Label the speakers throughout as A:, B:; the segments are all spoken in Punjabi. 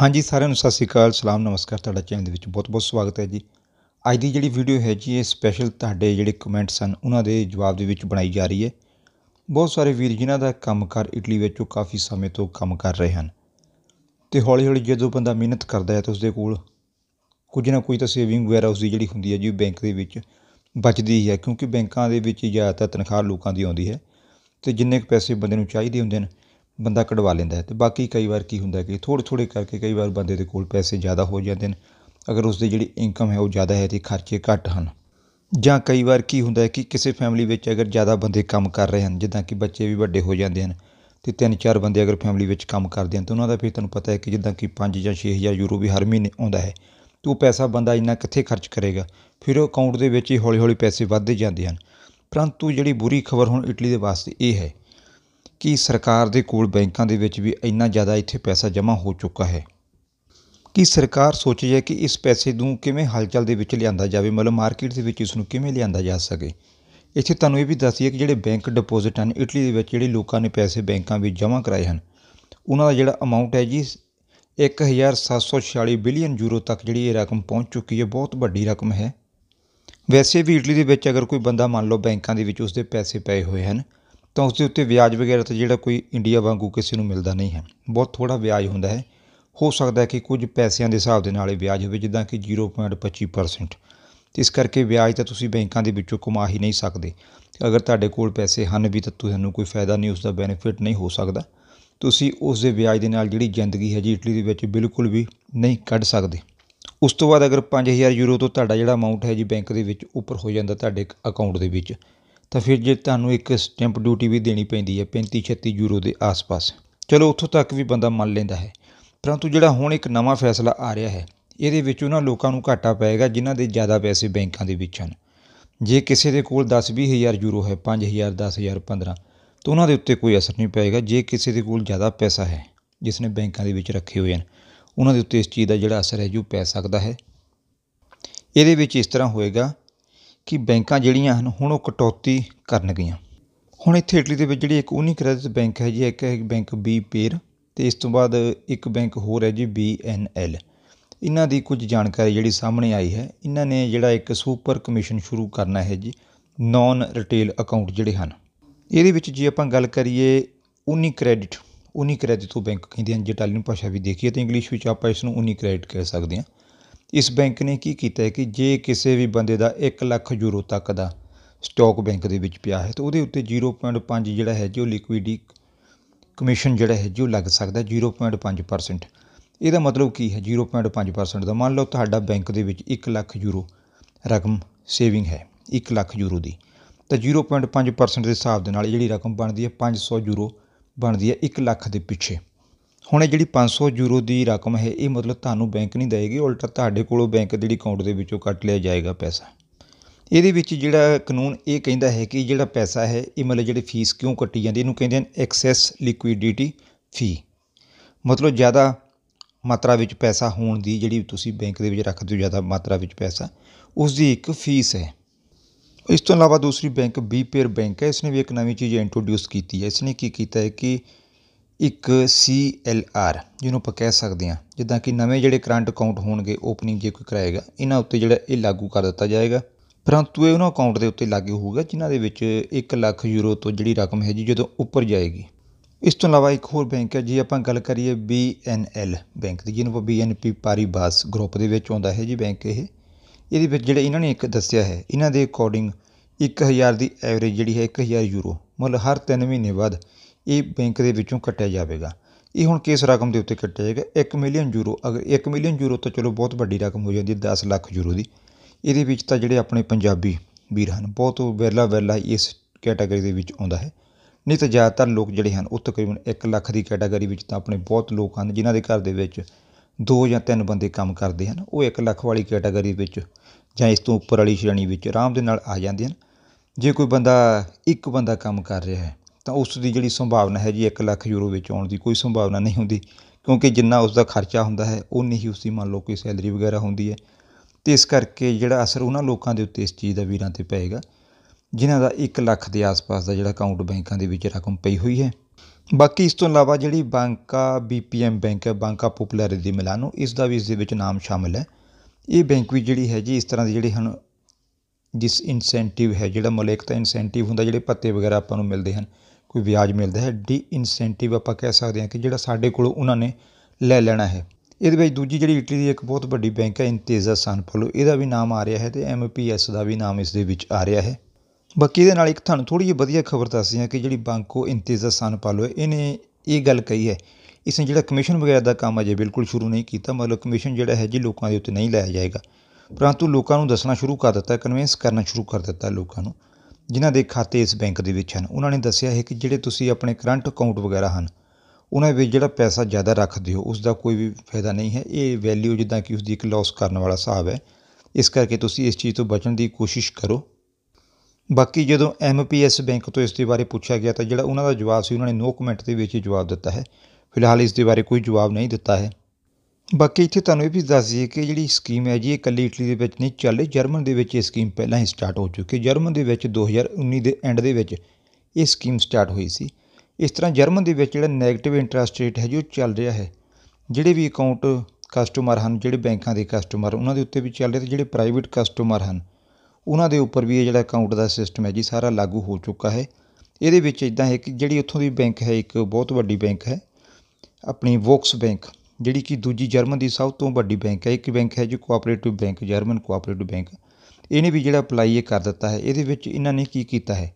A: ਹਾਂਜੀ ਸਾਰਿਆਂ ਨੂੰ ਸਤਿ ਸ੍ਰੀ ਅਕਾਲ ਸਲਾਮ ਨਮਸਕਾਰ ਤੁਹਾਡਾ ਚੈਨਲ ਦੇ ਵਿੱਚ ਬਹੁਤ-ਬਹੁਤ ਸਵਾਗਤ ਹੈ ਜੀ ਅੱਜ ਦੀ ਜਿਹੜੀ ਵੀਡੀਓ ਹੈ ਜੀ ਇਹ ਸਪੈਸ਼ਲ ਤੁਹਾਡੇ ਜਿਹੜੇ ਕਮੈਂਟਸ ਹਨ ਉਹਨਾਂ ਦੇ ਜਵਾਬ ਦੇ ਵਿੱਚ ਬਣਾਈ ਜਾ ਰਹੀ ਹੈ ਬਹੁਤ ਸਾਰੇ ਵੀਰ ਜਿਨ੍ਹਾਂ ਦਾ ਕੰਮਕਾਰ ਇਟਲੀ ਵਿੱਚ ਉਹ ਕਾਫੀ ਸਮੇਂ ਤੋਂ ਕੰਮ ਕਰ ਰਹੇ ਹਨ ਤੇ ਹੌਲੀ-ਹੌਲੀ ਜਦੋਂ ਬੰਦਾ ਮਿਹਨਤ ਕਰਦਾ ਹੈ ਤਾਂ ਉਸਦੇ ਕੋਲ ਕੁਝ ਨਾ ਕੋਈ ਤਾਂ ਸੇਵਿੰਗ ਵਗੈਰਾ ਉਸਦੀ ਜਿਹੜੀ ਹੁੰਦੀ ਹੈ ਜੀ ਬੈਂਕ ਦੇ ਵਿੱਚ ਬਚਦੀ ਹੈ ਕਿਉਂਕਿ ਬੈਂਕਾਂ ਦੇ ਵਿੱਚ ਜ਼ਿਆਦਾਤਰ ਤਨਖਾਹ ਲੋਕਾਂ ਦੀ ਆਉਂਦੀ ਹੈ ਤੇ ਜਿੰਨੇ ਕੁ ਪੈਸੇ ਬੰਦੇ ਨੂੰ ਚਾਹੀਦੇ ਹੁੰਦੇ ਨੇ ਬੰਦਾ ਕਢਵਾ ਲੈਂਦਾ ਹੈ ਬਾਕੀ ਕਈ ਵਾਰ ਕੀ ਹੁੰਦਾ ਕਿ ਥੋੜੇ ਥੋੜੇ ਕਰਕੇ ਕਈ ਵਾਰ ਬੰਦੇ ਦੇ ਕੋਲ ਪੈਸੇ ਜ਼ਿਆਦਾ ਹੋ ਜਾਂਦੇ ਨੇ ਅਗਰ ਉਸ ਦੀ ਜਿਹੜੀ ਇਨਕਮ ਹੈ ਉਹ ਜ਼ਿਆਦਾ ਹੈ ਤੇ ਖਰਚੇ ਘੱਟ ਹਨ ਜਾਂ ਕਈ ਵਾਰ ਕੀ ਹੁੰਦਾ ਹੈ ਕਿ ਕਿਸੇ ਫੈਮਿਲੀ ਵਿੱਚ ਅਗਰ ਜ਼ਿਆਦਾ ਬੰਦੇ ਕੰਮ ਕਰ ਰਹੇ ਹਨ ਜਿੱਦਾਂ ਕਿ ਬੱਚੇ ਵੀ ਵੱਡੇ ਹੋ ਜਾਂਦੇ ਹਨ ਤੇ ਤਿੰਨ ਚਾਰ ਬੰਦੇ ਅਗਰ ਫੈਮਿਲੀ ਵਿੱਚ ਕੰਮ ਕਰਦੇ ਹਨ ਤਾਂ ਉਹਨਾਂ ਦਾ ਫਿਰ ਤੁਹਾਨੂੰ ਪਤਾ ਹੈ ਕਿ ਜਿੱਦਾਂ ਕਿ 5 ਜਾਂ 6000 ਯੂਰੋ ਵੀ ਹਰ ਮਹੀਨੇ ਆਉਂਦਾ ਹੈ ਤੋ ਪੈਸਾ ਬੰਦਾ ਇੰਨਾ ਕਿੱਥੇ ਖਰਚ ਕਰੇਗਾ ਫਿਰ ਉਹ ਅਕਾਊਂਟ ਦੇ ਵਿੱਚ ਹੀ ਹੌਲੀ-ਹੌਲੀ ਪੈਸੇ ਵੱਧਦੇ ਜਾਂਦੇ ਹਨ ਪਰੰਤੂ ਜਿਹੜੀ ਬੁਰੀ ਖਬਰ ਹੁਣ ਇਟਲੀ ਦੇ ਵਾਸਤੇ ਇਹ ਹੈ ਕਿ ਸਰਕਾਰ ਦੇ ਕੋਲ ਬੈਂਕਾਂ ਦੇ ਵਿੱਚ ਵੀ ਇੰਨਾ ਜ਼ਿਆਦਾ ਇੱਥੇ ਪੈਸਾ ਜਮ੍ਹਾਂ ਹੋ ਚੁੱਕਾ ਹੈ ਕਿ ਸਰਕਾਰ ਸੋਚੀ ਹੈ ਕਿ ਇਸ ਪੈਸੇ ਨੂੰ ਕਿਵੇਂ ਹਲਚਲ ਦੇ ਵਿੱਚ ਲਿਆਂਦਾ ਜਾਵੇ ਮਤਲਬ ਮਾਰਕੀਟ ਦੇ ਵਿੱਚ ਇਸ ਨੂੰ ਕਿਵੇਂ ਲਿਆਂਦਾ ਜਾ ਸਕੇ ਇੱਥੇ ਤੁਹਾਨੂੰ ਇਹ ਵੀ ਦੱਸੀਏ ਕਿ ਜਿਹੜੇ ਬੈਂਕ ਡਿਪੋਜ਼ਿਟ ਹਨ ਇਟਲੀ ਦੇ ਵਿੱਚ ਜਿਹੜੇ ਲੋਕਾਂ ਨੇ ਪੈਸੇ ਬੈਂਕਾਂ ਵਿੱਚ ਜਮ੍ਹਾਂ ਕਰਾਏ ਹਨ ਉਹਨਾਂ ਦਾ ਜਿਹੜਾ ਅਮਾਉਂਟ ਹੈ ਜੀ 1746 ਬਿਲੀਅਨ ਯੂਰੋ ਤੱਕ ਜਿਹੜੀ ਇਹ ਰਕਮ ਪਹੁੰਚ ਚੁੱਕੀ ਹੈ ਬਹੁਤ ਵੱਡੀ ਰਕਮ ਹੈ ਵੈਸੇ ਵੀ ਇਟਲੀ ਦੇ ਵਿੱਚ ਅਗਰ ਕੋਈ ਬੰਦਾ ਮੰਨ ਲਓ ਬੈਂਕਾਂ ਦੇ ਵਿੱਚ ਉਸਦੇ ਪੈਸੇ ਪਏ ਹੋਏ ਹਨ ਤਾਂ ਉਸ ਦੇ ਉੱਤੇ ਵਿਆਜ ਵਗੈਰਾ ਤਾਂ ਜਿਹੜਾ ਕੋਈ ਇੰਡੀਆ ਵਾਂਗੂ ਕਿਸੇ ਨੂੰ ਮਿਲਦਾ ਨਹੀਂ ਹੈ ਬਹੁਤ ਥੋੜਾ ਵਿਆਜ ਹੁੰਦਾ ਹੈ ਹੋ ਸਕਦਾ ਹੈ ਕਿ ਕੁਝ ਪੈਸਿਆਂ ਦੇ ਹਿਸਾਬ ਦੇ ਨਾਲ ਹੀ ਵਿਆਜ ਹੋਵੇ ਜਿੱਦਾਂ ਕਿ 0.25% ਇਸ ਕਰਕੇ ਵਿਆਜ ਤਾਂ ਤੁਸੀਂ ਬੈਂਕਾਂ ਦੇ ਵਿੱਚੋਂ ਕਮਾ ਹੀ ਨਹੀਂ ਸਕਦੇ ਅਗਰ ਤੁਹਾਡੇ ਕੋਲ ਪੈਸੇ ਹਨ ਵੀ ਤਾਂ ਤੁਹਾਨੂੰ ਕੋਈ ਫਾਇਦਾ ਨਹੀਂ ਉਸ ਦਾ ਬੈਨੀਫਿਟ ਨਹੀਂ ਹੋ ਸਕਦਾ ਤੁਸੀਂ ਉਸ ਦੇ ਵਿਆਜ ਦੇ ਨਾਲ ਜਿਹੜੀ ਜ਼ਿੰਦਗੀ ਹੈ ਜੀ ਇਟਲੀ ਦੇ ਵਿੱਚ ਬਿਲਕੁਲ ਵੀ ਨਹੀਂ ਕੱਢ ਸਕਦੇ ਉਸ ਤੋਂ ਬਾਅਦ ਅਗਰ 5000 ਯੂਰੋ ਤੋਂ ਤੁਹਾਡਾ ਜਿਹੜਾ ਅਮਾਉਂਟ ਹੈ ਜੀ ਬੈਂਕ ਦੇ ਵਿੱਚ ਉੱਪਰ ਹੋ ਜਾਂਦਾ ਤੁਹਾਡੇ ਅਕਾਊਂਟ ਦੇ ਵਿੱਚ ਤਾਂ ਫਿਰ ਜੇ ਤੁਹਾਨੂੰ ਇੱਕ ਸਟੈਂਪ ਡਿਊਟੀ ਵੀ ਦੇਣੀ ਪੈਂਦੀ ਹੈ 35 36 ਯੂਰੋ ਦੇ ਆਸ-ਪਾਸ ਚਲੋ ਉੱਥੋਂ ਤੱਕ ਵੀ ਬੰਦਾ ਮੰਨ ਲੈਂਦਾ ਹੈ ਪਰੰਤੂ ਜਿਹੜਾ ਹੁਣ ਇੱਕ ਨਵਾਂ ਫੈਸਲਾ ਆ ਰਿਹਾ ਹੈ ਇਹਦੇ ਵਿੱਚ ਉਹਨਾਂ ਲੋਕਾਂ ਨੂੰ ਘਾਟਾ ਪਏਗਾ ਜਿਨ੍ਹਾਂ ਦੇ ਜ਼ਿਆਦਾ ਪੈਸੇ ਬੈਂਕਾਂ ਦੇ ਵਿੱਚ ਹਨ ਜੇ ਕਿਸੇ ਦੇ ਕੋਲ 10 20000 ਹਜ਼ਾਰ ਯੂਰੋ ਹੈ 5000 10000 15 ਤਾਂ ਉਹਨਾਂ ਦੇ ਉੱਤੇ ਕੋਈ ਅਸਰ ਨਹੀਂ ਪਏਗਾ ਜੇ ਕਿਸੇ ਦੇ ਕੋਲ ਜ਼ਿਆਦਾ ਪੈਸਾ ਹੈ ਜਿਸ ਨੇ ਬੈਂਕਾਂ ਦੇ ਵਿੱਚ ਰੱਖੇ ਹੋਏ ਹਨ ਉਹਨਾਂ ਦੇ ਉੱਤੇ ਇਸ ਚੀਜ਼ ਦਾ ਜਿਹੜਾ ਅਸਰ ਹੈ ਜੋ ਪੈ ਸਕਦਾ ਹੈ ਇਹਦੇ ਵਿੱਚ ਇਸ ਤਰ੍ਹਾਂ ਹੋਏਗਾ ਕਿ ਬੈਂਕਾਂ ਜਿਹੜੀਆਂ ਹਨ ਹੁਣ ਉਹ ਕਟੌਤੀ ਕਰਨਗੀਆਂ ਹੁਣ ਇੱਥੇ ਇਟਲੀ ਦੇ ਵਿੱਚ ਜਿਹੜੀ ਇੱਕ ਕ੍ਰੈਡਿਟ ਬੈਂਕ ਹੈ ਜੀ ਇੱਕ ਹੈ ਬੈਂਕ ਬੀ ਪੇਰ ਤੇ ਇਸ ਤੋਂ ਬਾਅਦ ਇੱਕ ਬੈਂਕ ਹੋਰ ਹੈ ਜੀ ਬੀ ਐਨ ਐਲ ਇਹਨਾਂ ਦੀ ਕੁਝ ਜਾਣਕਾਰੀ ਜਿਹੜੀ ਸਾਹਮਣੇ ਆਈ ਹੈ ਇਹਨਾਂ ਨੇ ਜਿਹੜਾ ਇੱਕ ਸੁਪਰ ਕਮਿਸ਼ਨ ਸ਼ੁਰੂ ਕਰਨਾ ਹੈ ਜੀ ਨਾਨ ਰਿਟੇਲ ਅਕਾਊਂਟ ਜਿਹੜੇ ਹਨ ਇਹਦੇ ਵਿੱਚ ਜੇ ਆਪਾਂ ਗੱਲ ਕਰੀਏ ਉਨੀ ਕ੍ਰੈਡਿਟ ਉਨੀ ਕ੍ਰੈਡਿਟ ਤੋਂ ਬੈਂਕ ਕਹਿੰਦੇ ਹਨ ਜੇ ਇਟਾਲੀਅਨ ਭਾਸ਼ਾ ਵੀ ਦੇਖੀਏ ਤਾਂ ਇੰਗਲਿਸ਼ ਵਿੱਚ ਆਪਾਂ ਇਸ ਨੂੰ ਉਨੀ ਕ੍ਰੈਡਿਟ ਕਹਿ ਸਕਦੇ ਹਾਂ ਇਸ ਬੈਂਕ ਨੇ ਕੀ ਕੀਤਾ ਹੈ ਕਿ ਜੇ ਕਿਸੇ ਵੀ ਬੰਦੇ ਦਾ 1 ਲੱਖ ਯੂਰੋ ਤੱਕ ਦਾ ਸਟਾਕ ਬੈਂਕ ਦੇ ਵਿੱਚ ਪਿਆ ਹੈ ਤਾਂ ਉਹਦੇ ਉੱਤੇ 0.5 ਜਿਹੜਾ ਹੈ ਜੋ ਲਿਕਵਿਡਿਟੀ ਕਮਿਸ਼ਨ ਜਿਹੜਾ ਹੈ ਜੋ ਲੱਗ ਸਕਦਾ 0.5% ਇਹਦਾ ਮਤਲਬ ਕੀ ਹੈ 0.5% ਦਾ ਮੰਨ ਲਓ ਤੁਹਾਡਾ ਬੈਂਕ ਦੇ ਵਿੱਚ 1 ਲੱਖ ਯੂਰੋ ਰਕਮ ਸੇਵਿੰਗ ਹੈ 1 ਲੱਖ ਯੂਰੋ ਦੀ ਤਾਂ 0.5% ਦੇ ਹਿਸਾਬ ਦੇ ਨਾਲ ਜਿਹੜੀ ਰਕਮ ਬਣਦੀ ਹੈ 500 ਯੂਰੋ ਬਣਦੀ ਹੈ 1 ਲੱਖ ਦੇ ਪਿੱਛੇ ਹੁਣ ਇਹ ਜਿਹੜੀ 500 ਯੂਰੋ ਦੀ ਰਕਮ ਹੈ ਇਹ ਮਤਲਬ ਤੁਹਾਨੂੰ ਬੈਂਕ ਨਹੀਂ ਦੇਵੇਗੀ ਉਲਟਾ ਤੁਹਾਡੇ ਕੋਲੋਂ ਬੈਂਕ ਦੇ ਜਿਹੜੀ ਅਕਾਊਂਟ ਦੇ ਵਿੱਚੋਂ ਕੱਟ ਲਿਆ ਜਾਏਗਾ ਪੈਸਾ ਇਹਦੇ ਵਿੱਚ ਜਿਹੜਾ ਕਾਨੂੰਨ ਇਹ ਕਹਿੰਦਾ ਹੈ ਕਿ ਜਿਹੜਾ ਪੈਸਾ ਹੈ ਇਹ ਮਤਲਬ ਜਿਹੜੀ ਫੀਸ ਕਿਉਂ ਕੱਟੀ ਜਾਂਦੀ ਇਹਨੂੰ ਕਹਿੰਦੇ ਹਨ ਐਕਸੈਸ ਲਿਕੁਇਡਿਟੀ ਫੀ ਮਤਲਬ ਜ਼ਿਆਦਾ ਮਾਤਰਾ ਵਿੱਚ ਪੈਸਾ ਹੋਣ ਦੀ ਜਿਹੜੀ ਤੁਸੀਂ ਬੈਂਕ ਦੇ ਵਿੱਚ ਰੱਖਦੇ ਹੋ ਜ਼ਿਆਦਾ ਮਾਤਰਾ ਵਿੱਚ ਪੈਸਾ ਉਸ ਦੀ ਇੱਕ ਫੀਸ ਹੈ ਇਸ ਤੋਂ ਇਲਾਵਾ ਦੂਸਰੀ ਬੈਂਕ ਬੀ ਪੇਅਰ ਬੈਂਕ ਹੈ ਇਸ ਨੇ ਵੀ ਇੱਕ ਨਵੀਂ ਚੀਜ਼ ਇੰਟਰੋਡਿਊਸ ਕੀਤੀ ਹੈ ਇਸ ਨੇ ਕੀ ਕੀਤਾ ਹੈ ਕਿ ਇੱਕ ਸੀ ਆਰ ਜਿਹਨੂੰ ਆਪਾਂ ਕਹਿ ਸਕਦੇ ਹਾਂ ਜਿੱਦਾਂ ਕਿ ਨਵੇਂ ਜਿਹੜੇ ਕਰੰਟ ਅਕਾਊਂਟ ਹੋਣਗੇ ਓਪਨਿੰਗ ਜੇ ਕੋਈ ਕਰਾਏਗਾ ਇਹਨਾਂ ਉੱਤੇ ਜਿਹੜਾ ਇਹ ਲਾਗੂ ਕਰ ਦਿੱਤਾ ਜਾਏਗਾ ਪਰੰਤੂ ਇਹ ਉਹਨਾਂ ਅਕਾਊਂਟ ਦੇ ਉੱਤੇ ਲਾਗੂ ਹੋਊਗਾ ਜਿਨ੍ਹਾਂ ਦੇ ਵਿੱਚ 1 ਲੱਖ ਯੂਰੋ ਤੋਂ ਜਿਹੜੀ ਰਕਮ ਹੈ ਜੀ ਜਦੋਂ ਉੱਪਰ ਜਾਏਗੀ ਇਸ ਤੋਂ ਇਲਾਵਾ ਇੱਕ ਹੋਰ ਬੈਂਕ ਹੈ ਜੀ ਆਪਾਂ ਗੱਲ ਕਰੀਏ BNL ਬੈਂਕ ਦੀ ਜਿਹਨੂੰ ਆਪਾਂ BNP ਪਾਰੀਬਾਸ ਗਰੁੱਪ ਦੇ ਵਿੱਚ ਆਉਂਦਾ ਹੈ ਜੀ ਬੈਂਕ ਇਹ ਇਹਦੇ ਵਿੱਚ ਜਿਹੜੇ ਇਹਨਾਂ ਨੇ ਇੱਕ ਦੱਸਿਆ ਹੈ ਇਹਨਾਂ ਦੇ ਅਕੋਰਡਿੰਗ 1000 ਦੀ ਐਵਰੇਜ ਜਿਹੜੀ ਹੈ 1000 ਯੂਰੋ ਮਤਲਬ ਹਰ 3 ਮਹੀਨੇ ਬਾਅਦ ਇਹ ਬੈਂਕ ਦੇ ਵਿੱਚੋਂ ਕੱਟਿਆ ਜਾਵੇਗਾ ਇਹ ਹੁਣ ਕਿਸ ਰਕਮ ਦੇ ਉੱਤੇ ਕੱਟਿਆ ਜਾਏਗਾ 1 ਮਿਲੀਅਨ ਯੂਰੋ ਅਗਰ 1 ਮਿਲੀਅਨ ਯੂਰੋ ਤਾਂ ਚਲੋ ਬਹੁਤ ਵੱਡੀ ਰਕਮ ਹੋ ਜਾਂਦੀ ਹੈ 10 ਲੱਖ ਯੂਰੋ ਦੀ ਇਹਦੇ ਵਿੱਚ ਤਾਂ ਜਿਹੜੇ ਆਪਣੇ ਪੰਜਾਬੀ ਵੀਰ ਹਨ ਬਹੁਤ ਵੈਲਾ ਵੈਲਾ ਇਸ ਕੈਟਾਗਰੀ ਦੇ ਵਿੱਚ ਆਉਂਦਾ ਹੈ ਨਹੀਂ ਤਾਂ ਜ਼ਿਆਦਾਤਰ ਲੋਕ ਜਿਹੜੇ ਹਨ ਉਹ ਤਕਰੀਬਨ 1 ਲੱਖ ਦੀ ਕੈਟਾਗਰੀ ਵਿੱਚ ਤਾਂ ਆਪਣੇ ਬਹੁਤ ਲੋਕ ਹਨ ਜਿਨ੍ਹਾਂ ਦੇ ਘਰ ਦੇ ਵਿੱਚ ਦੋ ਜਾਂ ਤਿੰਨ ਬੰਦੇ ਕੰਮ ਕਰਦੇ ਹਨ ਉਹ 1 ਲੱਖ ਵਾਲੀ ਕੈਟਾਗਰੀ ਵਿੱਚ ਜਾਂ ਇਸ ਤੋਂ ਉੱਪਰ ਵਾਲੀ ਸ਼੍ਰੇਣੀ ਵਿੱਚ ਆਰਾਮ ਦੇ ਨਾਲ ਆ ਜਾਂਦੇ ਹਨ ਜੇ ਕੋਈ ਬੰਦਾ ਇੱਕ ਬੰਦਾ ਕੰਮ ਕਰ ਰਿਹਾ ਹੈ ਤਾਂ ਉਸ ਦੀ ਜਿਹੜੀ ਸੰਭਾਵਨਾ ਹੈ ਜੀ 1 ਲੱਖ ਯੂਰੋ ਵਿੱਚ ਆਉਣ ਦੀ ਕੋਈ ਸੰਭਾਵਨਾ ਨਹੀਂ ਹੁੰਦੀ ਕਿਉਂਕਿ ਜਿੰਨਾ ਉਸ ਦਾ ਖਰਚਾ ਹੁੰਦਾ ਹੈ ਉਨੀ ਹੀ ਉਸ ਦੀ ਮੰਨ ਲਓ ਕੋਈ ਸੈਲਰੀ ਵਗੈਰਾ ਹੁੰਦੀ ਹੈ ਤੇ ਇਸ ਕਰਕੇ ਜਿਹੜਾ ਅਸਰ ਉਹਨਾਂ ਲੋਕਾਂ ਦੇ ਉੱਤੇ ਇਸ ਚੀਜ਼ ਦਾ ਵੀਰਾਂ ਤੇ ਪਏਗਾ ਜਿਨ੍ਹਾਂ ਦਾ 1 ਲੱਖ ਦੇ ਆਸ-ਪਾਸ ਦਾ ਜਿਹੜਾ ਅਕਾਊਂਟ ਬੈਂਕਾਂ ਦੇ ਵਿੱਚ ਰਕਮ ਪਈ ਹੋਈ ਹੈ ਬਾਕੀ ਇਸ ਤੋਂ ਇਲਾਵਾ ਜਿਹੜੀ ਬੈਂਕਾ ਬੀਪੀਐਮ ਬੈਂਕ ਹੈ ਬੈਂਕਾ ਪੋਪੂਲਰ ਦੀ ਮਿਲਾਨੋ ਇਸ ਦਾ ਵੀ ਇਸ ਦੇ ਵਿੱਚ ਨਾਮ ਸ਼ਾਮਿਲ ਹੈ ਇਹ ਬੈਂਕ ਵੀ ਜਿਹੜੀ ਹੈ ਜੀ ਇਸ ਤਰ੍ਹਾਂ ਦੇ ਜਿਹੜੇ ਹਨ ਜਿਸ ਇਨਸੈਂਟਿਵ ਹੈ ਜਿਹੜਾ ਮਲੇਕ ਇਨਸੈਂਟਿਵ ਹੁੰਦਾ ਜਿਹੜੇ ਪੱਤੇ ਵਗੈਰਾ ਆਪਾਂ ਨੂੰ ਮਿਲਦੇ ਹਨ ਕੋਈ ਵਿਆਜ ਮਿਲਦਾ ਹੈ ਡੀ ਇਨਸੈਂਟਿਵ ਆਪਾਂ ਕਹਿ ਸਕਦੇ ਹਾਂ ਕਿ ਜਿਹੜਾ ਸਾਡੇ ਕੋਲ ਉਹਨਾਂ ਨੇ ਲੈ ਲੈਣਾ ਹੈ ਇਹਦੇ ਵਿੱਚ ਦੂਜੀ ਜਿਹੜੀ ਇਟਲੀ ਦੀ ਇੱਕ ਬਹੁਤ ਵੱਡੀ ਬੈਂਕ ਹੈ ਇੰਤੇਜ਼ਾ ਸਾਨਪੋਲੋ ਇਹਦਾ ਵੀ ਨਾਮ ਆ ਰਿਹਾ ਹੈ ਤੇ ਐਮਪੀਐਸ ਦਾ ਵੀ ਨਾਮ ਇਸ ਦੇ ਵਿੱਚ ਆ ਰਿਹਾ ਹੈ ਬਾਕੀ ਦੇ ਨਾਲ ਇੱਕ ਤੁਹਾਨੂੰ ਥੋੜੀ ਜਿਹੀ ਵਧੀਆ ਖਬਰ ਦੱਸਦੀ ਹਾਂ ਕਿ ਜਿਹੜੀ ਬੈਂਕੋ ਇੰਤੇਜ਼ਾ ਸਾਨਪੋਲੋ ਇਹਨੇ ਇਹ ਗੱਲ ਕਹੀ ਹੈ ਇਸ ਨੇ ਜਿਹੜਾ ਕਮਿਸ਼ਨ ਵਗੈਰਾ ਦਾ ਕੰਮ ਅਜੇ ਬਿਲਕੁਲ ਸ਼ੁਰੂ ਨਹੀਂ ਕੀਤਾ ਮਤਲਬ ਕਮਿਸ਼ਨ ਜਿਹੜਾ ਹੈ ਜੀ ਲੋਕਾਂ ਦੇ ਉੱਤੇ ਨਹੀਂ ਲਾਇਆ ਜਾਏਗਾ ਪਰੰਤੂ ਲੋਕਾਂ ਨੂੰ ਦੱਸਣਾ ਸ਼ੁਰੂ ਕਰ ਦਿੱਤਾ ਕਨਵਿੰਸ ਕਰਨਾ ਸ਼ੁਰੂ ਕਰ ਦਿੱਤਾ ਲੋਕਾਂ ਨੂੰ ਜਿਨ੍ਹਾਂ ਦੇ ਖਾਤੇ ਇਸ ਬੈਂਕ ਦੇ ਵਿੱਚ ਹਨ ਉਹਨਾਂ ਨੇ ਦੱਸਿਆ ਹੈ ਕਿ ਜਿਹੜੇ ਤੁਸੀਂ ਆਪਣੇ ਕਰੰਟ ਅਕਾਊਂਟ ਵਗੈਰਾ ਹਨ ਉਹਨਾਂ ਵਿੱਚ ਜਿਹੜਾ ਪੈਸਾ ਜ਼ਿਆਦਾ ਰੱਖਦੇ ਹੋ ਉਸ ਦਾ ਕੋਈ ਵੀ ਫਾਇਦਾ ਨਹੀਂ ਹੈ ਇਹ ਵੈਲਿਊ ਜਿੱਦਾਂ ਕਿ ਉਸ ਦੀ ਇੱਕ ਲਾਸ ਕਰਨ ਵਾਲਾ ਹਿਸਾਬ ਹੈ ਇਸ ਕਰਕੇ ਤੁਸੀਂ ਇਸ ਚੀਜ਼ ਤੋਂ ਬਚਣ ਦੀ ਕੋਸ਼ਿਸ਼ ਕਰੋ ਬਾਕੀ ਜਦੋਂ ਐਮਪੀਐਸ ਬੈਂਕ ਤੋਂ ਇਸ ਦੇ ਬਾਰੇ ਪੁੱਛਿਆ ਗਿਆ ਤਾਂ ਜਿਹੜਾ ਉਹਨਾਂ ਦਾ ਜਵਾਬ ਸੀ ਉਹਨਾਂ ਨੇ ਨੋ ਕਮੈਂਟ ਦੇ ਵਿੱਚ ਹੀ ਜਵਾਬ ਦਿੱਤਾ ਹੈ ਫਿਲਹਾਲ ਇਸ ਦੇ ਬਾਰੇ ਕੋਈ ਜਵਾਬ ਨਹੀਂ ਦਿੱਤਾ ਹੈ ਬਾਕੀ ਇੱਥੇ ਤੁਹਾਨੂੰ ਇਹ ਵੀ ਦੱਸ ਦਈਏ ਕਿ ਜਿਹੜੀ ਸਕੀਮ ਹੈ ਜੀ ਇਹ ਕੱਲੀ ਇਟਲੀ ਦੇ ਵਿੱਚ ਨਹੀਂ ਚੱਲ ਜਰਮਨ ਦੇ ਵਿੱਚ ਇਹ ਸਕੀਮ ਪਹਿਲਾਂ ਹੀ ਸਟਾਰਟ ਹੋ ਚੁੱਕੀ ਜਰਮਨ ਦੇ ਵਿੱਚ 2019 ਦੇ ਐਂਡ ਦੇ ਵਿੱਚ ਇਹ ਸਕੀਮ ਸਟਾਰਟ ਹੋਈ ਸੀ ਇਸ ਤਰ੍ਹਾਂ ਜਰਮਨ ਦੇ ਵਿੱਚ ਜਿਹੜਾ 네ਗੇਟਿਵ ਇੰਟਰਸਟ ਰੇਟ ਹੈ ਜੋ ਚੱਲ ਰਿਹਾ ਹੈ ਜਿਹੜੇ ਵੀ ਅਕਾਊਂਟ ਕਸਟਮਰ ਹਨ ਜਿਹੜੇ ਬੈਂਕਾਂ ਦੇ ਕਸਟਮਰ ਉਹਨਾਂ ਦੇ ਉੱਤੇ ਵੀ ਚੱਲ ਰਿਹਾ ਤੇ ਜਿਹੜੇ ਪ੍ਰਾਈਵੇਟ ਕਸਟਮਰ ਹਨ ਉਹਨਾਂ ਦੇ ਉੱਪਰ ਵੀ ਇਹ ਜਿਹੜਾ ਅਕਾਊਂਟ ਦਾ ਸਿਸਟਮ ਹੈ ਜੀ ਸਾਰਾ ਲਾਗੂ ਹੋ ਚੁੱਕਾ ਹੈ ਇਹਦੇ ਵਿੱਚ ਇਦਾਂ ਹੈ ਕਿ ਜਿਹੜੀ ਉੱਥੋਂ ਦੀ ਬੈਂਕ ਹੈ ਇੱਕ ਬਹੁਤ ਵੱਡੀ ਬੈਂਕ ਹੈ ਆਪਣੀ ਵੋਕਸ ਬੈਂਕ ਜਿਹੜੀ ਕਿ ਦੂਜੀ ਜਰਮਨ ਦੀ ਸਭ ਤੋਂ ਵੱਡੀ ਬੈਂਕ ਹੈ ਇੱਕ ਬੈਂਕ ਹੈ ਜੀ cooperative bank German cooperative bank ਇਹਨੇ ਵੀ ਜਿਹੜਾ ਅਪਲਾਈ ਇਹ ਕਰ ਦਿੱਤਾ ਹੈ ਇਹਦੇ ਵਿੱਚ ਇਹਨਾਂ ਨੇ ਕੀ ਕੀਤਾ ਹੈ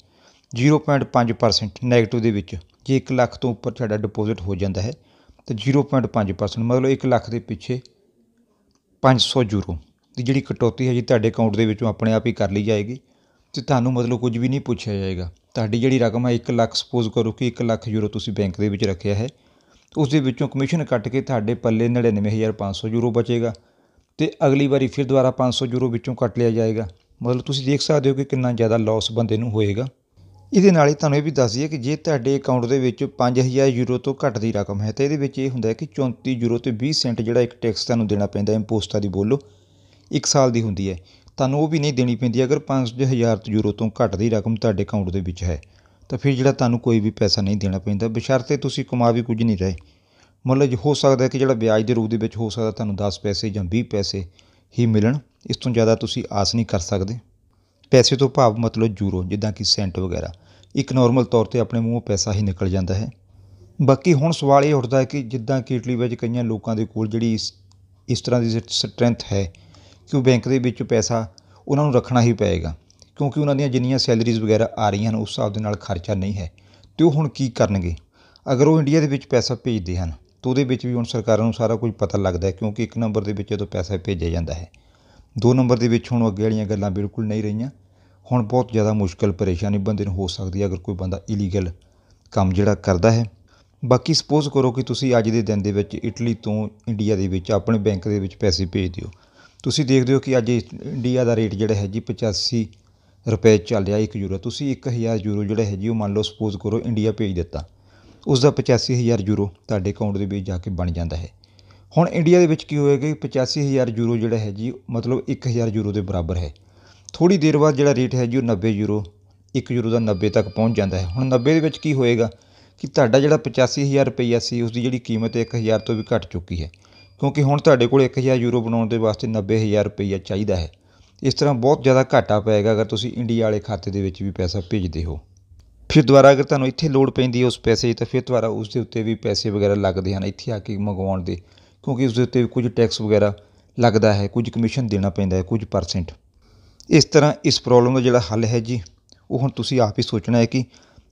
A: 0.5% ਨੈਗੇਟਿਵ ਦੇ ਵਿੱਚ ਜੇ 1 ਲੱਖ ਤੋਂ ਉੱਪਰ ਤੁਹਾਡਾ ਡਿਪੋਜ਼ਿਟ ਹੋ ਜਾਂਦਾ ਹੈ ਤਾਂ 0.5% ਮਤਲਬ 1 ਲੱਖ ਦੇ ਪਿੱਛੇ 500 ਯੂਰੋ ਦੀ ਜਿਹੜੀ ਕਟੌਤੀ ਹੈ ਜੀ ਤੁਹਾਡੇ ਅਕਾਊਂਟ ਦੇ ਵਿੱਚੋਂ ਆਪਣੇ ਆਪ ਹੀ ਕਰ ਲਈ ਜਾਏਗੀ ਤੇ ਤੁਹਾਨੂੰ ਮਤਲਬ ਕੁਝ ਵੀ ਨਹੀਂ ਪੁੱਛਿਆ ਜਾਏਗਾ ਤੁਹਾਡੀ ਜਿਹੜੀ ਰਕਮ ਹੈ 1 ਲੱਖ ਸਪੋਜ਼ ਕਰੋ ਕਿ 1 ਲੱਖ ਯੂਰੋ ਤੁਸੀਂ ਬੈਂਕ ਦੇ ਵਿੱਚ ਰੱਖਿਆ ਹੈ ਉਸ ਦੇ ਵਿੱਚੋਂ ਕਮਿਸ਼ਨ ਕੱਟ ਕੇ ਤੁਹਾਡੇ ਪੱਲੇ 99500 ਯੂਰੋ ਬਚੇਗਾ ਤੇ ਅਗਲੀ ਵਾਰੀ ਫਿਰ ਦੁਬਾਰਾ 500 ਯੂਰੋ ਵਿੱਚੋਂ ਕੱਟ ਲਿਆ ਜਾਏਗਾ ਮਤਲਬ ਤੁਸੀਂ ਦੇਖ ਸਕਦੇ ਹੋ ਕਿ ਕਿੰਨਾ ਜ਼ਿਆਦਾ ਲਾਸ ਬੰਦੇ ਨੂੰ ਹੋਏਗਾ ਇਹਦੇ ਨਾਲ ਹੀ ਤੁਹਾਨੂੰ ਇਹ ਵੀ ਦੱਸ ਦਈਏ ਕਿ ਜੇ ਤੁਹਾਡੇ ਅਕਾਊਂਟ ਦੇ ਵਿੱਚ 5000 ਯੂਰੋ ਤੋਂ ਘੱਟ ਦੀ ਰਕਮ ਹੈ ਤਾਂ ਇਹਦੇ ਵਿੱਚ ਇਹ ਹੁੰਦਾ ਹੈ ਕਿ 34 ਯੂਰੋ ਤੇ 20 ਸੈਂਟ ਜਿਹੜਾ ਇੱਕ ਟੈਕਸ ਤੁਹਾਨੂੰ ਦੇਣਾ ਪੈਂਦਾ ਇੰਪੋਸਟਾ ਦੀ ਬੋਲੋ 1 ਸਾਲ ਦੀ ਹੁੰਦੀ ਹੈ ਤੁਹਾਨੂੰ ਉਹ ਵੀ ਨਹੀਂ ਦੇਣੀ ਪੈਂਦੀ ਅਗਰ 5000 ਯੂਰੋ ਤੋਂ ਘੱਟ ਦੀ ਰਕਮ ਤੁਹਾਡੇ ਅਕਾਊਂਟ ਦੇ ਵਿੱਚ ਹੈ ਤਾਂ ਫਿਰ ਜਿਹੜਾ ਤੁਹਾਨੂੰ ਕੋਈ ਵੀ ਪੈਸਾ ਨਹੀਂ ਦੇਣਾ ਪੈਂਦਾ ਬਸ਼ਰਤੇ ਤੁਸੀਂ ਕਮਾ ਵੀ ਕੁਝ ਨਹੀਂ ਰਹੇ ਮਤਲਬ ਹੋ ਸਕਦਾ ਕਿ ਜਿਹੜਾ ਵਿਆਜ ਦੇ ਰੂਪ ਦੇ ਵਿੱਚ ਹੋ ਸਕਦਾ ਤੁਹਾਨੂੰ 10 ਪੈਸੇ ਜਾਂ 20 ਪੈਸੇ ਹੀ ਮਿਲਣ ਇਸ ਤੋਂ ਜ਼ਿਆਦਾ ਤੁਸੀਂ ਆਸ ਨਹੀਂ ਕਰ ਸਕਦੇ ਪੈਸੇ ਤੋਂ ਭਾਵ ਮਤਲਬ ਜੂਰੋ ਜਿੱਦਾਂ ਕਿ ਸੈਂਟ ਵਗੈਰਾ ਇੱਕ ਨਾਰਮਲ ਤੌਰ ਤੇ ਆਪਣੇ ਮੂੰਹੋਂ ਪੈਸਾ ਹੀ ਨਿਕਲ ਜਾਂਦਾ ਹੈ ਬਾਕੀ ਹੁਣ ਸਵਾਲ ਇਹ ਉੱਠਦਾ ਹੈ ਕਿ ਜਿੱਦਾਂ ਕਿ ਇਟਲੀ ਵਿੱਚ ਕਈਆਂ ਲੋਕਾਂ ਦੇ ਕੋਲ ਜਿਹੜੀ ਇਸ ਇਸ ਤਰ੍ਹਾਂ ਦੀ ਸਟਰੈਂਥ ਹੈ ਕਿ ਉਹ ਬੈਂਕ ਦੇ ਵਿੱਚ ਪੈਸਾ ਉਹਨਾਂ ਨੂੰ ਰੱਖਣਾ ਹੀ ਪਏਗਾ ਕਿਉਂਕਿ ਉਹਨਾਂ ਦੀਆਂ ਜਿੰਨੀਆਂ ਸੈਲਰੀਜ਼ ਵਗੈਰਾ ਆ ਰਹੀਆਂ ਹਨ ਉਸ ਹਿਸਾਬ ਦੇ ਨਾਲ ਖਰਚਾ ਨਹੀਂ ਹੈ ਤੇ ਉਹ ਹੁਣ ਕੀ ਕਰਨਗੇ ਅਗਰ ਉਹ ਇੰਡੀਆ ਦੇ ਵਿੱਚ ਪੈਸਾ ਭੇਜਦੇ ਹਨ ਤਾਂ ਉਹਦੇ ਵਿੱਚ ਵੀ ਹੁਣ ਸਰਕਾਰਾਂ ਨੂੰ ਸਾਰਾ ਕੁਝ ਪਤਾ ਲੱਗਦਾ ਹੈ ਕਿਉਂਕਿ ਇੱਕ ਨੰਬਰ ਦੇ ਵਿੱਚ ਜਦੋਂ ਪੈਸਾ ਭੇਜਿਆ ਜਾਂਦਾ ਹੈ ਦੋ ਨੰਬਰ ਦੇ ਵਿੱਚ ਹੁਣ ਅੱਗੇ ਵਾਲੀਆਂ ਗੱਲਾਂ ਬਿਲਕੁਲ ਨਹੀਂ ਰਹੀਆਂ ਹੁਣ ਬਹੁਤ ਜ਼ਿਆਦਾ ਮੁਸ਼ਕਲ ਪਰੇਸ਼ਾਨੀ ਬੰਦੇ ਨੂੰ ਹੋ ਸਕਦੀ ਹੈ ਅਗਰ ਕੋਈ ਬੰਦਾ ਇਲੀਗਲ ਕੰਮ ਜਿਹੜਾ ਕਰਦਾ ਹੈ ਬਾਕੀ ਸਪੋਜ਼ ਕਰੋ ਕਿ ਤੁਸੀਂ ਅੱਜ ਦੇ ਦਿਨ ਦੇ ਵਿੱਚ ਇਟਲੀ ਤੋਂ ਇੰਡੀਆ ਦੇ ਵਿੱਚ ਆਪਣੇ ਬੈਂਕ ਦੇ ਵਿੱਚ ਪੈਸੇ ਭੇਜ ਦਿਓ ਤੁਸੀਂ ਦੇਖਦੇ ਹੋ ਕਿ ਅੱਜ ਇੰਡੀਆ ਦਾ ਰੇਟ ਜਿਹੜਾ ਹੈ ਜੀ 85 ਰੁਪਏ ਚੱਲ ਰਿਹਾ 1 ਯੂਰੋ ਤੁਸੀਂ 1000 ਯੂਰੋ ਜਿਹੜਾ ਹੈ ਜੀ ਉਹ ਮੰਨ ਲਓ ਸਪੋਜ਼ ਕਰੋ ਇੰਡੀਆ ਭੇਜ ਦਿੱਤਾ ਉਸ ਦਾ 85000 ਯੂਰੋ ਤੁਹਾਡੇ ਅਕਾਊਂਟ ਦੇ ਵਿੱਚ ਜਾ ਕੇ ਬਣ ਜਾਂਦਾ ਹੈ ਹੁਣ ਇੰਡੀਆ ਦੇ ਵਿੱਚ ਕੀ ਹੋਏਗਾ ਕਿ 85000 ਯੂਰੋ ਜਿਹੜਾ ਹੈ ਜੀ ਮਤਲਬ 1000 ਯੂਰੋ ਦੇ ਬਰਾਬਰ ਹੈ ਥੋੜੀ ਦੇਰ ਬਾਅਦ ਜਿਹੜਾ ਰੇਟ ਹੈ ਜੀ ਉਹ 90 ਯੂਰੋ 1 ਯੂਰੋ ਦਾ 90 ਤੱਕ ਪਹੁੰਚ ਜਾਂਦਾ ਹੈ ਹੁਣ 90 ਦੇ ਵਿੱਚ ਕੀ ਹੋਏਗਾ ਕਿ ਤੁਹਾਡਾ ਜਿਹੜਾ 85000 ਰੁਪਈਆ ਸੀ ਉਸ ਦੀ ਜਿਹੜੀ ਕੀਮਤ 1000 ਤੋਂ ਵੀ ਘਟ ਚੁੱਕੀ ਹੈ ਕਿਉਂਕਿ ਹੁਣ ਤੁਹਾਡੇ ਕੋਲ 1000 ਯੂਰੋ ਬਣਾਉਣ ਦੇ ਵਾਸਤੇ 90000 ਰੁਪਈਆ ਚਾਹੀਦਾ ਹੈ ਇਸ ਤਰ੍ਹਾਂ ਬਹੁਤ ਜ਼ਿਆਦਾ ਘਾਟਾ ਪਏਗਾ ਅਗਰ ਤੁਸੀਂ ਇੰਡੀਆ ਵਾਲੇ ਖਾਤੇ ਦੇ ਵਿੱਚ ਵੀ ਪੈਸਾ ਭੇਜਦੇ ਹੋ ਫਿਰ ਦੁਬਾਰਾ ਅਗਰ ਤੁਹਾਨੂੰ ਇੱਥੇ ਲੋਡ ਪੈਂਦੀ ਹੈ ਉਸ ਪੈਸੇ ਦੀ ਤਾਂ ਫਿਰ ਦੁਬਾਰਾ ਉਸ ਦੇ ਉੱਤੇ ਵੀ ਪੈਸੇ ਵਗੈਰਾ ਲੱਗਦੇ ਹਨ ਇੱਥੇ ਆ ਕੇ ਮੰਗਵਾਉਣ ਦੇ ਕਿਉਂਕਿ ਉਸ ਦੇ ਉੱਤੇ ਕੁਝ ਟੈਕਸ ਵਗੈਰਾ ਲੱਗਦਾ ਹੈ ਕੁਝ ਕਮਿਸ਼ਨ ਦੇਣਾ ਪੈਂਦਾ ਹੈ ਕੁਝ ਪਰਸੈਂਟ ਇਸ ਤਰ੍ਹਾਂ ਇਸ ਪ੍ਰੋਬਲਮ ਦਾ ਜਿਹੜਾ ਹੱਲ ਹੈ ਜੀ ਉਹ ਹੁਣ ਤੁਸੀਂ ਆਪ ਹੀ ਸੋਚਣਾ ਹੈ ਕਿ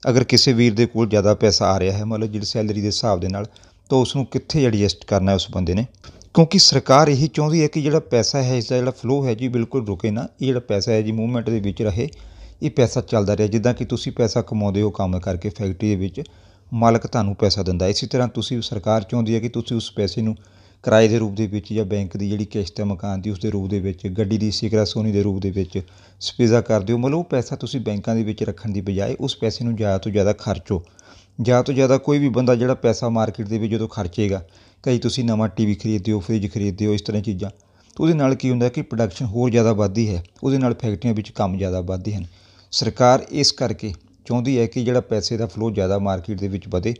A: ਅਗਰ ਕਿਸੇ ਵੀਰ ਦੇ ਕੋਲ ਜ਼ਿਆਦਾ ਪੈਸਾ ਆ ਰਿਹਾ ਹੈ ਮਤਲਬ ਜਿਹੜੀ ਸੈਲਰੀ ਦੇ ਹਿਸਾਬ ਦੇ ਨਾਲ ਤਾਂ ਉਸ ਨੂੰ ਕਿੱਥੇ ਐਡਜਸਟ ਕਰਨਾ ਹੈ ਉਸ ਬੰਦੇ ਨੇ ਕਿਉਂਕਿ ਸਰਕਾਰ ਇਹੀ ਚਾਹੁੰਦੀ ਹੈ ਕਿ ਜਿਹੜਾ ਪੈਸਾ ਹੈ ਇਸ ਦਾ ਜਿਹੜਾ ਫਲੋ ਹੈ ਜੀ ਬਿਲਕੁਲ ਰੁਕੇ ਨਾ ਇਹ ਜਿਹੜਾ ਪੈਸਾ ਹੈ ਜੀ ਮੂਵਮੈਂਟ ਦੇ ਵਿੱਚ ਰਹੇ ਇਹ ਪੈਸਾ ਚੱਲਦਾ ਰਹੇ ਜਿੱਦਾਂ ਕਿ ਤੁਸੀਂ ਪੈਸਾ ਕਮਾਉਂਦੇ ਹੋ ਕੰਮ ਕਰਕੇ ਫੈਕਟਰੀ ਦੇ ਵਿੱਚ ਮਾਲਕ ਤੁਹਾਨੂੰ ਪੈਸਾ ਦਿੰਦਾ ਇਸੇ ਤਰ੍ਹਾਂ ਤੁਸੀਂ ਸਰਕਾਰ ਚਾਹੁੰਦੀ ਹੈ ਕਿ ਤੁਸੀਂ ਉਸ ਪੈਸੇ ਨੂੰ ਕਿਰਾਏ ਦੇ ਰੂਪ ਦੇ ਵਿੱਚ ਜਾਂ ਬੈਂਕ ਦੀ ਜਿਹੜੀ ਕਿਸ਼ਤ ਹੈ ਮਕਾਨ ਦੀ ਉਸ ਦੇ ਰੂਪ ਦੇ ਵਿੱਚ ਗੱਡੀ ਦੀ ਸਿਕਰਾ ਸੋਨੀ ਦੇ ਰੂਪ ਦੇ ਵਿੱਚ ਸਪੀਜ਼ਾ ਕਰਦੇ ਹੋ ਮਤਲਬ ਉਹ ਪੈਸਾ ਤੁਸੀਂ ਬੈਂਕਾਂ ਦੇ ਵਿੱਚ ਰੱਖਣ ਦੀ ਬਜਾਏ ਉਸ ਪੈਸੇ ਨੂੰ ਜ਼ਿਆਦਾ ਤੋਂ ਜ਼ਿਆਦਾ ਖਰਚੋ ਜ਼ਿਆਦਾ ਤੋਂ ਜ਼ਿਆਦਾ ਕੋਈ ਵੀ ਬੰਦਾ ਜਿਹੜਾ ਪੈਸਾ ਮਾਰਕੀਟ ਦੇ ਵਿੱਚ ਜਦੋਂ ਖਰਚੇਗਾ ਕਈ ਤੁਸੀਂ ਨਵਾਂ ਟੀਵੀ ਖਰੀਦਦੇ ਹੋ ਫਰਿੱਜ ਖਰੀਦਦੇ ਹੋ ਇਸ ਤਰ੍ਹਾਂ ਚੀਜ਼ਾਂ ਤੋਂ ਉਹਦੇ ਨਾਲ ਕੀ ਹੁੰਦਾ ਕਿ ਪ੍ਰੋਡਕਸ਼ਨ ਹੋਰ ਜ਼ਿਆਦਾ ਵੱਧਦੀ ਹੈ ਉਹਦੇ ਨਾਲ ਫੈਕਟਰੀਆਂ ਵਿੱਚ ਕੰਮ ਜ਼ਿਆਦਾ ਵੱਧਦੇ ਹਨ ਸਰਕਾਰ ਇਸ ਕਰਕੇ ਚਾਹੁੰਦੀ ਹੈ ਕਿ ਜਿਹੜਾ ਪੈਸੇ ਦਾ ਫਲੋ ਜ਼ਿਆਦਾ ਮਾਰਕੀਟ ਦੇ ਵਿੱਚ ਵਧੇ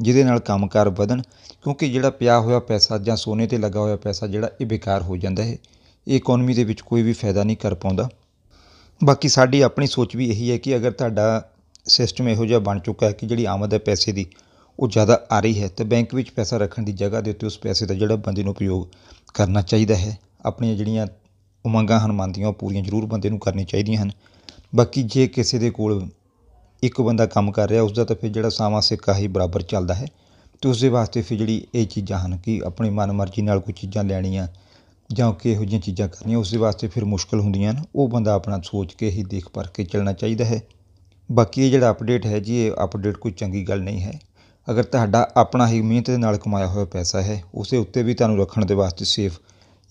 A: ਜਿਹਦੇ ਨਾਲ ਕੰਮਕਾਰ ਵਧਣ ਕਿਉਂਕਿ ਜਿਹੜਾ ਪਿਆ ਹੋਇਆ ਪੈਸਾ ਜਾਂ ਸੋਨੇ ਤੇ ਲੱਗਾ ਹੋਇਆ ਪੈਸਾ ਜਿਹੜਾ ਇਹ ਬੇਕਾਰ ਹੋ ਜਾਂਦਾ ਹੈ ਇਹ ਇਕਨੋਮੀ ਦੇ ਵਿੱਚ ਕੋਈ ਵੀ ਫਾਇਦਾ ਨਹੀਂ ਕਰ ਪਾਉਂਦਾ ਬਾਕੀ ਸਾਡੀ ਆਪਣੀ ਸੋਚ ਵੀ ਇਹੀ ਹੈ ਕਿ ਅਗਰ ਤੁਹਾਡਾ ਸਿਸਟਮ ਇਹੋ ਜਿਹਾ ਬਣ ਚੁੱਕਾ ਹੈ ਕਿ ਜਿਹੜੀ ਆਮਦ ਹੈ ਪੈਸੇ ਦੀ ਉਹ ਜ਼ਿਆਦਾ ਆ ਰਹੀ ਹੈ ਤੇ ਬੈਂਕ ਵਿੱਚ ਪੈਸਾ ਰੱਖਣ ਦੀ ਜਗ੍ਹਾ ਦੇ ਉੱਤੇ ਉਸ ਪੈਸੇ ਦਾ ਜਿਹੜਾ ਬੰਦੇ ਨੂੰ ਉਪਯੋਗ ਕਰਨਾ ਚਾਹੀਦਾ ਹੈ ਆਪਣੀਆਂ ਜਿਹੜੀਆਂ ਉਮੰਗਾਂ ਹਨ ਮੰਦੀਆਂ ਉਹ ਪੂਰੀਆਂ ਜ਼ਰੂਰ ਬੰਦੇ ਨੂੰ ਕਰਨੀਆਂ ਚਾਹੀਦੀਆਂ ਹਨ ਬਾਕੀ ਜੇ ਕਿਸੇ ਦੇ ਕੋਲ ਇੱਕ ਬੰਦਾ ਕੰਮ ਕਰ ਰਿਹਾ ਉਸ ਦਾ ਤਾਂ ਫਿਰ ਜਿਹੜਾ ਸਾਵਾਂ ਸਿੱਕਾ ਹੀ ਬਰਾਬਰ ਚੱਲਦਾ ਹੈ ਤੇ ਉਸ ਦੇ ਵਾਸਤੇ ਫਿਰ ਜਿਹੜੀ ਇਹ ਚੀਜ਼ਾਂ ਹਨ ਕਿ ਆਪਣੀ ਮਨਮਰਜ਼ੀ ਨਾਲ ਕੋਈ ਚੀਜ਼ਾਂ ਲੈਣੀਆਂ ਜਾਂ ਕਿ ਇਹੋ ਜਿਹੀਆਂ ਚੀਜ਼ਾਂ ਕਰਨੀਆਂ ਉਸ ਦੇ ਵਾਸਤੇ ਫਿਰ ਮੁਸ਼ਕਲ ਹੁੰਦੀਆਂ ਹਨ ਉਹ ਬੰਦਾ ਆਪਣਾ ਸੋਚ ਕੇ ਹੀ ਦੇਖ ਪਰ ਕੇ ਚੱਲਣਾ ਚਾਹੀਦਾ ਹੈ ਬਾਕੀ ਇਹ ਜਿਹੜਾ ਅਪਡੇਟ ਹੈ ਜੀ ਇਹ ਅਪਡੇਟ ਕੋਈ ਚੰਗੀ ਗੱਲ ਨਹੀਂ ਹੈ ਅਗਰ ਤੁਹਾਡਾ ਆਪਣਾ ਹੀ ਮਿਹਨਤ ਦੇ ਨਾਲ ਕਮਾਇਆ ਹੋਇਆ ਪੈਸਾ ਹੈ ਉਸੇ ਉੱਤੇ ਵੀ ਤੁਹਾਨੂੰ ਰੱਖਣ ਦੇ ਵਾਸਤੇ ਸੇਫ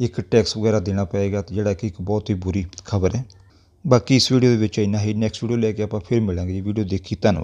A: ਇੱਕ ਟੈਕਸ ਵਗੈਰਾ ਦੇਣਾ ਪਏਗਾ ਤੇ ਜਿਹੜਾ ਕਿ ਇੱਕ ਬਹੁਤ ਹੀ ਬੁਰੀ ਖਬਰ ਹੈ ਬਾਕੀ ਇਸ ਵੀਡੀਓ ਦੇ ਵਿੱਚ ਇੰਨਾ ਹੀ ਨੈਕਸਟ ਵੀਡੀਓ ਲੈ ਕੇ ਆਪਾਂ ਫਿਰ ਮਿਲਾਂਗੇ ਜੀ ਵੀਡੀਓ ਦੇਖੀ ਧੰਨਵਾਦ